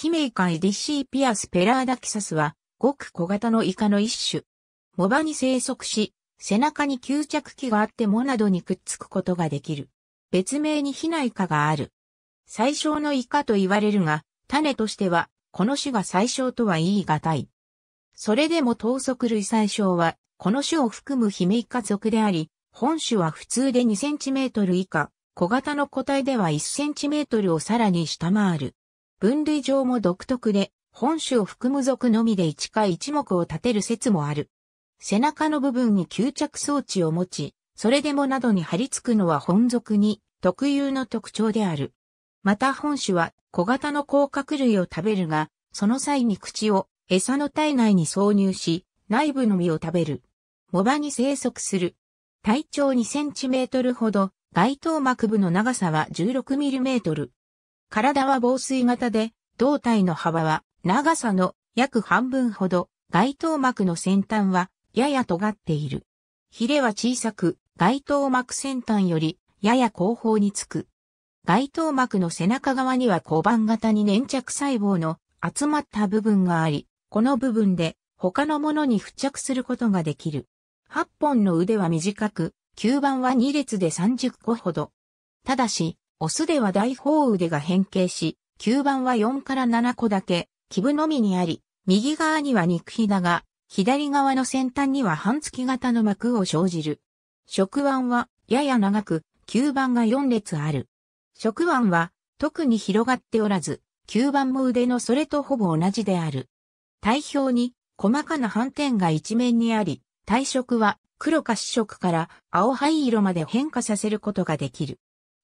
ヒメイカエディシーピアスペラーダキサスは、ごく小型のイカの一種。藻場に生息し、背中に吸着器があって藻などにくっつくことができる。別名にヒナイカがある。最小のイカと言われるが、種としては、この種が最小とは言い難い。それでも等速類最小は、この種を含むヒメイカ属であり、本種は普通で 2cm 以下、小型の個体では 1cm をさらに下回る。分類上も独特で、本種を含む属のみで一回一目を立てる説もある。背中の部分に吸着装置を持ち、それでもなどに張り付くのは本属に特有の特徴である。また本種は小型の甲殻類を食べるが、その際に口を餌の体内に挿入し、内部の実を食べる。藻場に生息する。体長2センチメートルほど、外頭膜部の長さは16ミリメートル。体は防水型で、胴体の幅は長さの約半分ほど、外頭膜の先端はやや尖っている。ヒレは小さく、外頭膜先端よりやや後方につく。外頭膜の背中側には小判型に粘着細胞の集まった部分があり、この部分で他のものに付着することができる。8本の腕は短く、吸盤は2列で30個ほど。ただし、オスでは大方腕が変形し、吸盤は4から7個だけ、基部のみにあり、右側には肉ひだが、左側の先端には半月型の膜を生じる。触腕はやや長く、吸盤が4列ある。触腕は特に広がっておらず、吸盤も腕のそれとほぼ同じである。体表に細かな斑点が一面にあり、体色は黒か紫色から青灰色まで変化させることができる。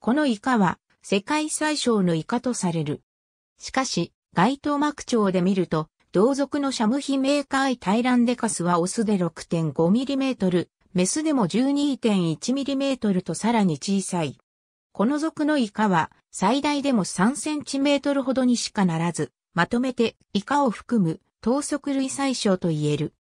このイカは世界最小のイカとされる。しかし、該当幕長で見ると、同族のシャムヒメーカーイタイランデカスはオスで 6.5mm、メスでも 12.1mm とさらに小さい。この族のイカは最大でも 3cm ほどにしかならず、まとめてイカを含む等速類最小と言える。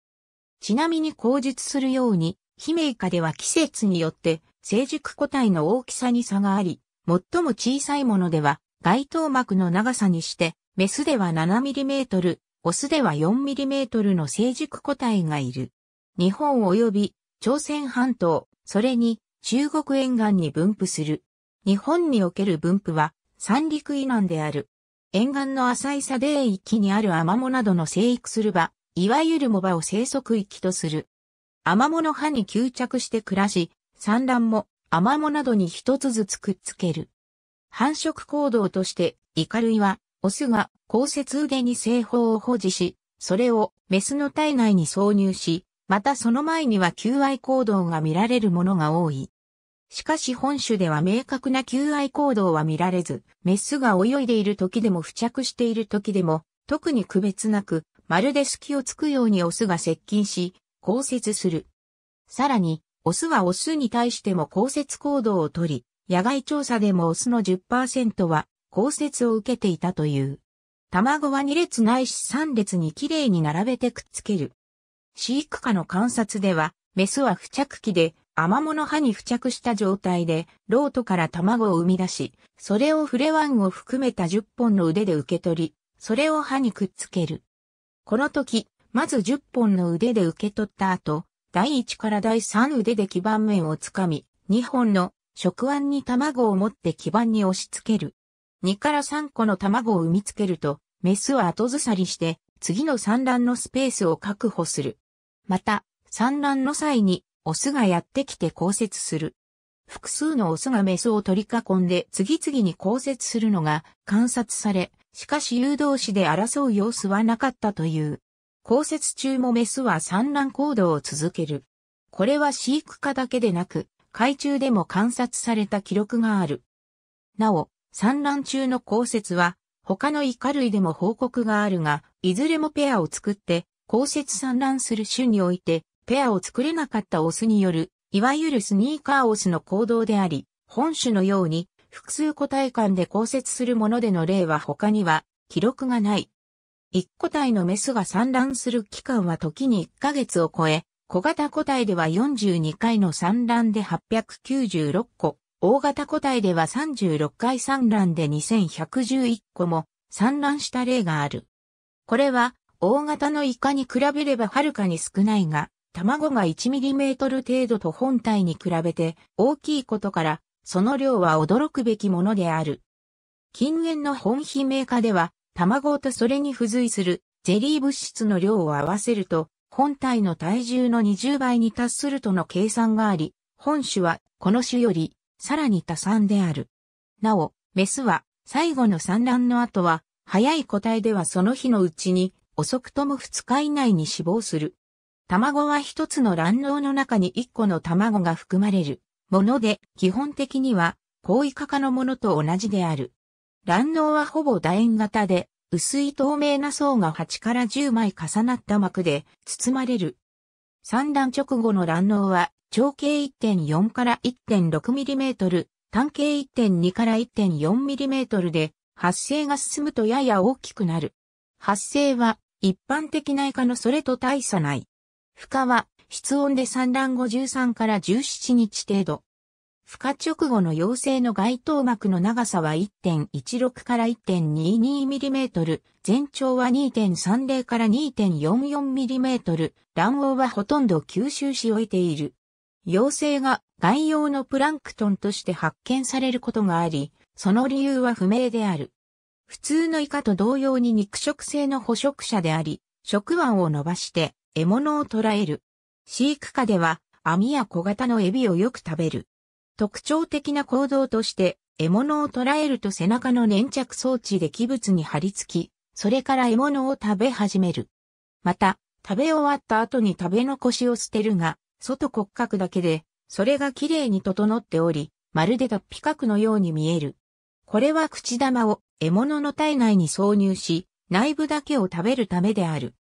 ちなみに口述するように、ヒメイカでは季節によって成熟個体の大きさに差があり、最も小さいものでは、外頭膜の長さにして、メスでは 7mm、オスでは 4mm の成熟個体がいる。日本及び朝鮮半島、それに中国沿岸に分布する。日本における分布は三陸以南である。沿岸の浅い砂泥域にあるアマモなどの生育する場、いわゆる藻場を生息域とする。アマモの葉に吸着して暮らし、産卵もアマモなどに一つずつくっつける。繁殖行動として、イカ類は、オスが降雪腕に製法を保持し、それをメスの体内に挿入し、またその前には求愛行動が見られるものが多い。しかし本種では明確な求愛行動は見られず、メスが泳いでいる時でも付着している時でも、特に区別なく、まるで隙をつくようにオスが接近し、降雪する。さらに、オスはオスに対しても降雪行動をとり、野外調査でもオスの10%は降雪を受けていたという。卵は2列ないし3列にきれいに並べてくっつける。飼育下の観察では、メスは付着器で、アマモの歯に付着した状態で、ロートから卵を生み出し、それをフレワンを含めた10本の腕で受け取り、それを歯にくっつける。この時、まず10本の腕で受け取った後、第1から第3腕で基盤面をつかみ、2本の食腕に卵を持って基盤に押し付ける。2から3個の卵を産みつけると、メスは後ずさりして、次の産卵のスペースを確保する。また、産卵の際に、オスがやってきて降雪する。複数のオスがメスを取り囲んで次々に降雪するのが観察され、しかし誘導士で争う様子はなかったという。降雪中もメスは産卵行動を続ける。これは飼育下だけでなく、海中でも観察された記録がある。なお、産卵中の降雪は、他のイカ類でも報告があるが、いずれもペアを作って、降雪産卵する種において、ペアを作れなかったオスによる、いわゆるスニーカーオスの行動であり、本種のように、複数個体間で降雪するものでの例は他には、記録がない。一個体のメスが産卵する期間は時に1ヶ月を超え、小型個体では42回の産卵で896個、大型個体では36回産卵で2111個も産卵した例がある。これは、大型のイカに比べればはるかに少ないが、卵が1トル程度と本体に比べて大きいことから、その量は驚くべきものである。近縁の本ヒメーカでは、卵とそれに付随するゼリー物質の量を合わせると、本体の体重の20倍に達するとの計算があり、本種はこの種よりさらに多産である。なお、メスは最後の産卵の後は、早い個体ではその日のうちに遅くとも2日以内に死亡する。卵は一つの卵嚢の中に一個の卵が含まれるもので、基本的には高位化化のものと同じである。卵脳はほぼ楕円型で、薄い透明な層が8から10枚重なった膜で包まれる。産卵直後の卵脳は長径1.4から1.6ミリメートル、単径1.2から1.4ミリメートルで発生が進むとやや大きくなる。発生は一般的な科カのそれと大差ない。孵化は室温で産卵後13から17日程度。孵化直後の妖精の該当膜の長さは1.16から1.22ミリメートル、全長は2.30から2.44ミリメートル、卵黄はほとんど吸収し終えている。妖精が外洋のプランクトンとして発見されることがあり、その理由は不明である。普通のイカと同様に肉食性の捕食者であり、食腕を伸ばして獲物を捕らえる。飼育下では網や小型のエビをよく食べる。特徴的な行動として、獲物を捕らえると背中の粘着装置で器物に貼り付き、それから獲物を食べ始める。また、食べ終わった後に食べ残しを捨てるが、外骨格だけで、それが綺麗に整っており、まるで脱皮クのように見える。これは口玉を獲物の体内に挿入し、内部だけを食べるためである。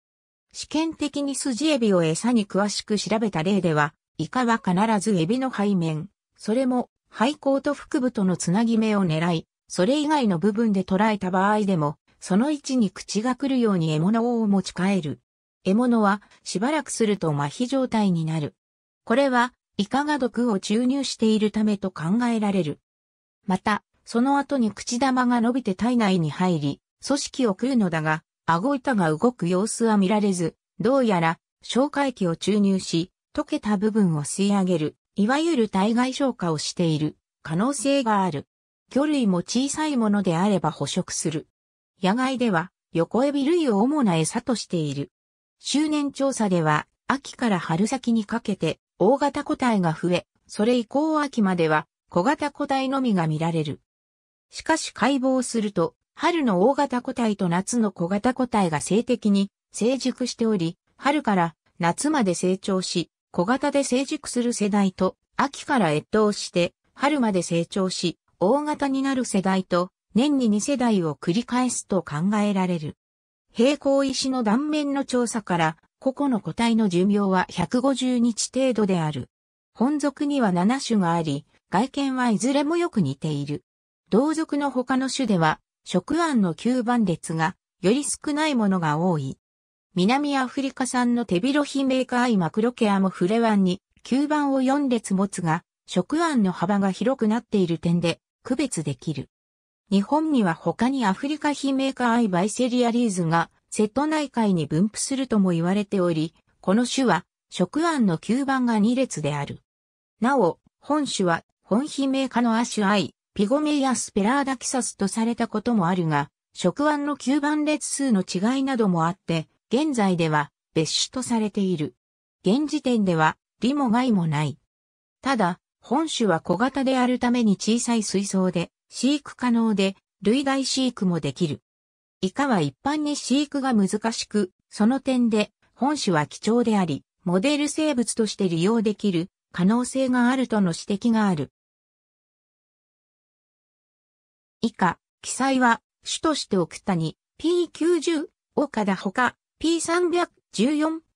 試験的にスジエビを餌に詳しく調べた例では、イカは必ずエビの背面、それも肺後と腹部とのつなぎ目を狙い、それ以外の部分で捉えた場合でも、その位置に口が来るように獲物を持ち帰る。獲物はしばらくすると麻痺状態になる。これはイカが毒を注入しているためと考えられる。また、その後に口玉が伸びて体内に入り、組織を食うのだが、顎板が動く様子は見られず、どうやら消化液を注入し、溶けた部分を吸い上げるいわゆる体外消化をしている可能性がある。魚類も小さいものであれば捕食する。野外では横エビ類を主な餌としている。周年調査では秋から春先にかけて大型個体が増え、それ以降秋までは小型個体のみが見られる。しかし解剖すると、春の大型個体と夏の小型個体が性的に成熟しており、春から夏まで成長し、小型で成熟する世代と、秋から越冬して、春まで成長し、大型になる世代と、年に2世代を繰り返すと考えられる。平行石の断面の調査から、個々の個体の寿命は150日程度である。本属には7種があり、外見はいずれもよく似ている。同属の他の種では、食案の吸盤列がより少ないものが多い。南アフリカ産の手広品メーカーイマクロケアもフレワンに吸盤を4列持つが、食案の幅が広くなっている点で区別できる。日本には他にアフリカ品メーカーアイバイセリアリーズが瀬戸内海に分布するとも言われており、この種は食案の吸盤が2列である。なお、本種は本品メーカーのアシュアイ、ピゴメイアスペラーダキサスとされたこともあるが、食案の吸盤列数の違いなどもあって、現在では別種とされている。現時点では利も害もない。ただ、本種は小型であるために小さい水槽で飼育可能で類外飼育もできる。イカは一般に飼育が難しく、その点で本種は貴重であり、モデル生物として利用できる可能性があるとの指摘がある。以下、記載は、種として送ったに、P90、岡田ほか。P314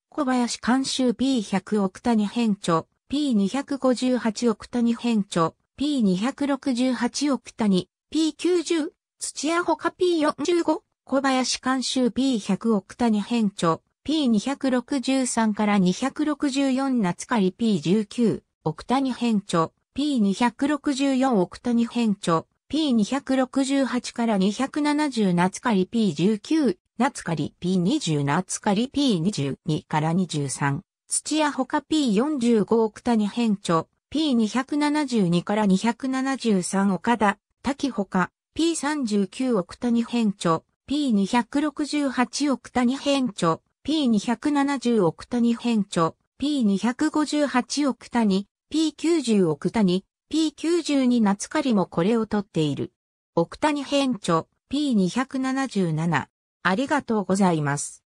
小林監修 P100 奥谷編著 P258 奥谷編著 P268 奥谷 P90 土屋ほか P45 小林監修 P100 奥谷編著 P263 から264夏狩 P19 奥谷編著 P264 奥谷編著 P268 から270夏狩 P19 夏刈り P20 夏刈り P22 から23、土屋ほか P45 奥谷編著、P272 から273岡田、滝ほか、P39 奥谷編著、P268 奥谷編著、P270 奥谷編著、P258 奥谷、P90 奥谷、P92 夏刈りもこれを取っている。奥谷編著、P277、ありがとうございます。